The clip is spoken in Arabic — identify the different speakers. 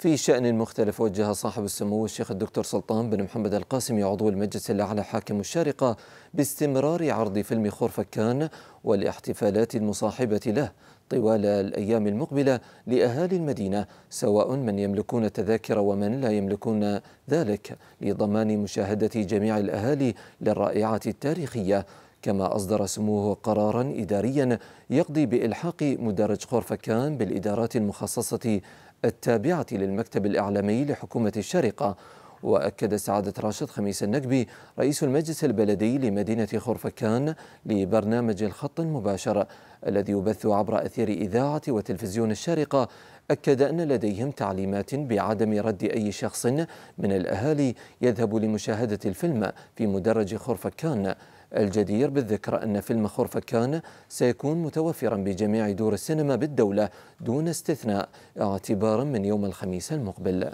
Speaker 1: في شأن مختلف وجه صاحب السمو الشيخ الدكتور سلطان بن محمد القاسمي عضو المجلس الأعلى حاكم الشارقة باستمرار عرض فيلم فكان والاحتفالات المصاحبة له طوال الأيام المقبلة لأهالي المدينة سواء من يملكون التذاكر ومن لا يملكون ذلك لضمان مشاهدة جميع الأهالي للرائعة التاريخية كما أصدر سموه قرارا إداريا يقضي بإلحاق مدرج خورفكان بالإدارات المخصصة التابعة للمكتب الإعلامي لحكومة الشارقة وأكد سعادة راشد خميس النقبي رئيس المجلس البلدي لمدينة خورفكان لبرنامج الخط المباشر الذي يبث عبر أثير إذاعة وتلفزيون الشارقة أكد أن لديهم تعليمات بعدم رد أي شخص من الأهالي يذهب لمشاهدة الفيلم في مدرج خرفكان الجدير بالذكر أن فيلم خرفكان سيكون متوفرا بجميع دور السينما بالدولة دون استثناء اعتبارا من يوم الخميس المقبل